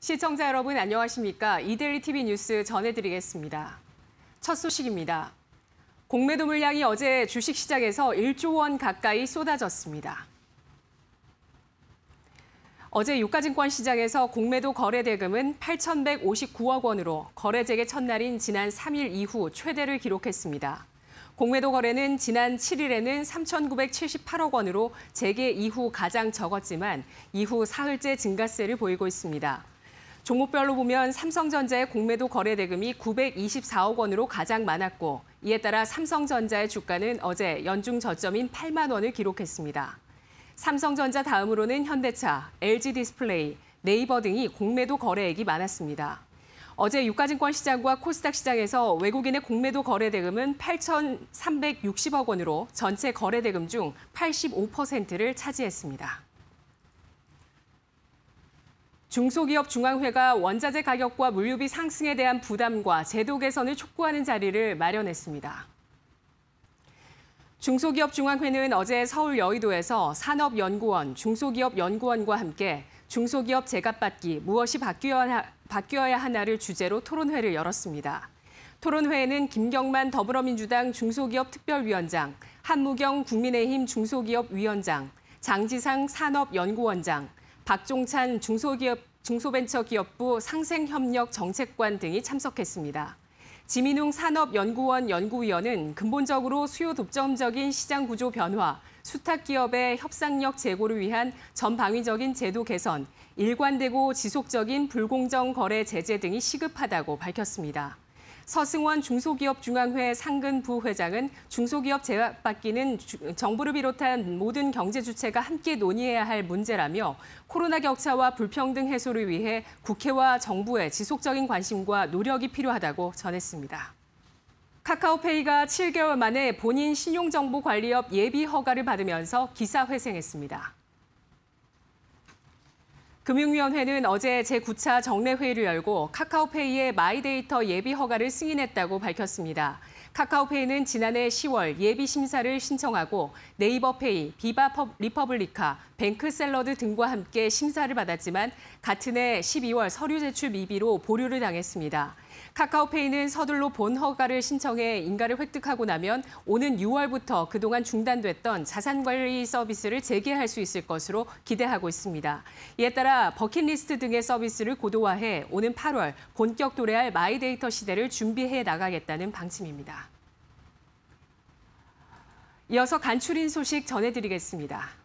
시청자 여러분 안녕하십니까? 이데일리 TV 뉴스 전해드리겠습니다. 첫 소식입니다. 공매도 물량이 어제 주식시장에서 1조 원 가까이 쏟아졌습니다. 어제 유가증권 시장에서 공매도 거래 대금은 8,159억 원으로 거래 재개 첫날인 지난 3일 이후 최대를 기록했습니다. 공매도 거래는 지난 7일에는 3,978억 원으로 재개 이후 가장 적었지만 이후 사흘째 증가세를 보이고 있습니다. 종목별로 보면 삼성전자의 공매도 거래 대금이 924억 원으로 가장 많았고 이에 따라 삼성전자의 주가는 어제 연중 저점인 8만 원을 기록했습니다. 삼성전자 다음으로는 현대차, LG 디스플레이, 네이버 등이 공매도 거래액이 많았습니다. 어제 유가증권 시장과 코스닥 시장에서 외국인의 공매도 거래 대금은 8,360억 원으로 전체 거래 대금 중 85%를 차지했습니다. 중소기업 중앙회가 원자재 가격과 물류비 상승에 대한 부담과 제도 개선을 촉구하는 자리를 마련했습니다. 중소기업 중앙회는 어제 서울 여의도에서 산업연구원, 중소기업연구원과 함께 중소기업 제값받기 무엇이 바뀌어야 하나를 주제로 토론회를 열었습니다. 토론회에는 김경만 더불어민주당 중소기업 특별위원장, 한무경 국민의힘 중소기업 위원장, 장지상 산업연구원장, 박종찬 중소기업 중소벤처기업부 상생협력 정책관 등이 참석했습니다. 지민웅 산업연구원 연구위원은 근본적으로 수요 독점적인 시장 구조 변화, 수탁기업의 협상력 제고를 위한 전방위적인 제도 개선, 일관되고 지속적인 불공정 거래 제재 등이 시급하다고 밝혔습니다. 서승원 중소기업중앙회 상근 부회장은 중소기업 제약받기는 정부를 비롯한 모든 경제 주체가 함께 논의해야 할 문제라며 코로나 격차와 불평등 해소를 위해 국회와 정부의 지속적인 관심과 노력이 필요하다고 전했습니다. 카카오페이가 7개월 만에 본인 신용정보관리업 예비 허가를 받으면서 기사회생했습니다. 금융위원회는 어제 제9차 정례회의를 열고 카카오페이의 마이데이터 예비 허가를 승인했다고 밝혔습니다. 카카오페이는 지난해 10월 예비 심사를 신청하고 네이버페이, 비바 리퍼블리카, 뱅크샐러드 등과 함께 심사를 받았지만 같은 해 12월 서류 제출 미비로 보류를 당했습니다. 카카오페이는 서둘러본 허가를 신청해 인가를 획득하고 나면 오는 6월부터 그동안 중단됐던 자산관리 서비스를 재개할 수 있을 것으로 기대하고 있습니다. 이에 따라 버킷리스트 등의 서비스를 고도화해 오는 8월 본격 도래할 마이데이터 시대를 준비해 나가겠다는 방침입니다. 이어서 간추린 소식 전해드리겠습니다.